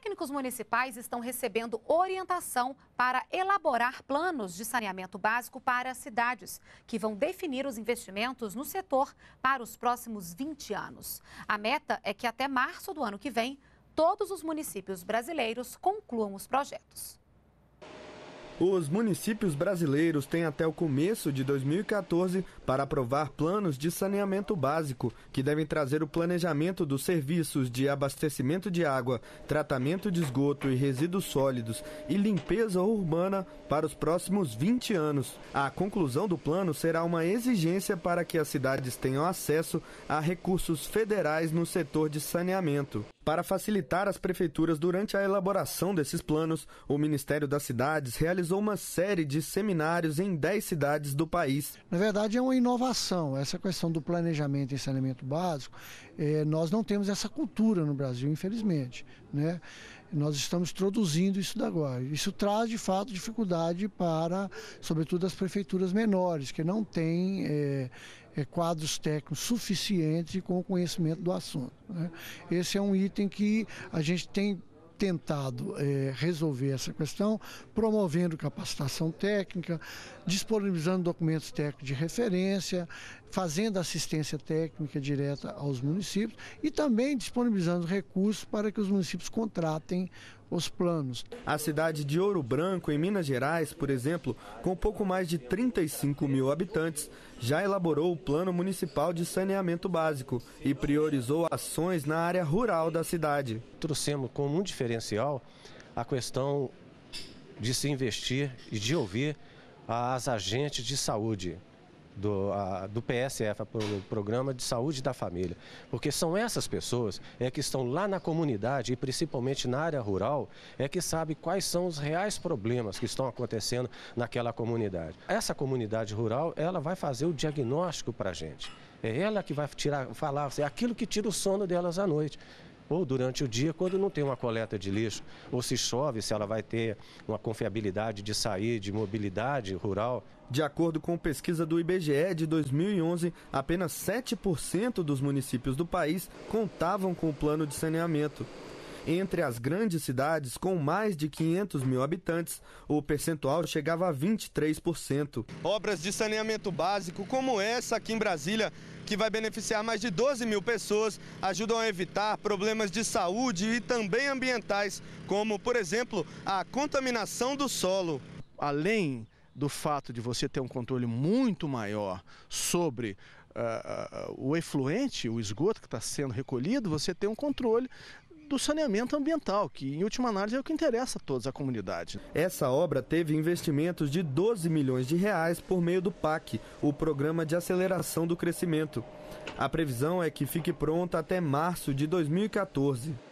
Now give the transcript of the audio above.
técnicos municipais estão recebendo orientação para elaborar planos de saneamento básico para as cidades, que vão definir os investimentos no setor para os próximos 20 anos. A meta é que até março do ano que vem, todos os municípios brasileiros concluam os projetos. Os municípios brasileiros têm até o começo de 2014 para aprovar planos de saneamento básico, que devem trazer o planejamento dos serviços de abastecimento de água, tratamento de esgoto e resíduos sólidos e limpeza urbana para os próximos 20 anos. A conclusão do plano será uma exigência para que as cidades tenham acesso a recursos federais no setor de saneamento. Para facilitar as prefeituras durante a elaboração desses planos, o Ministério das Cidades realizou uma série de seminários em 10 cidades do país. Na verdade, é uma inovação. Essa questão do planejamento e saneamento básico, eh, nós não temos essa cultura no Brasil, infelizmente. Né? Nós estamos introduzindo isso agora. Isso traz, de fato, dificuldade para, sobretudo, as prefeituras menores, que não têm é, é, quadros técnicos suficientes com o conhecimento do assunto. Né? Esse é um item que a gente tem tentado é, resolver essa questão, promovendo capacitação técnica, disponibilizando documentos técnicos de referência, fazendo assistência técnica direta aos municípios e também disponibilizando recursos para que os municípios contratem os planos. A cidade de Ouro Branco, em Minas Gerais, por exemplo, com pouco mais de 35 mil habitantes, já elaborou o Plano Municipal de Saneamento Básico e priorizou ações na área rural da cidade. Trouxemos como um diferencial a questão de se investir e de ouvir as agentes de saúde do, a, do PSF, o Programa de Saúde da Família, porque são essas pessoas é que estão lá na comunidade e principalmente na área rural, é que sabe quais são os reais problemas que estão acontecendo naquela comunidade. Essa comunidade rural, ela vai fazer o diagnóstico para a gente. É ela que vai tirar, falar, é aquilo que tira o sono delas à noite ou durante o dia, quando não tem uma coleta de lixo, ou se chove, se ela vai ter uma confiabilidade de sair, de mobilidade rural. De acordo com pesquisa do IBGE de 2011, apenas 7% dos municípios do país contavam com o plano de saneamento. Entre as grandes cidades com mais de 500 mil habitantes, o percentual chegava a 23%. Obras de saneamento básico, como essa aqui em Brasília, que vai beneficiar mais de 12 mil pessoas, ajudam a evitar problemas de saúde e também ambientais, como, por exemplo, a contaminação do solo. Além do fato de você ter um controle muito maior sobre uh, uh, o efluente, o esgoto que está sendo recolhido, você tem um controle do saneamento ambiental, que em última análise é o que interessa a todos a comunidade. Essa obra teve investimentos de 12 milhões de reais por meio do PAC, o Programa de Aceleração do Crescimento. A previsão é que fique pronta até março de 2014.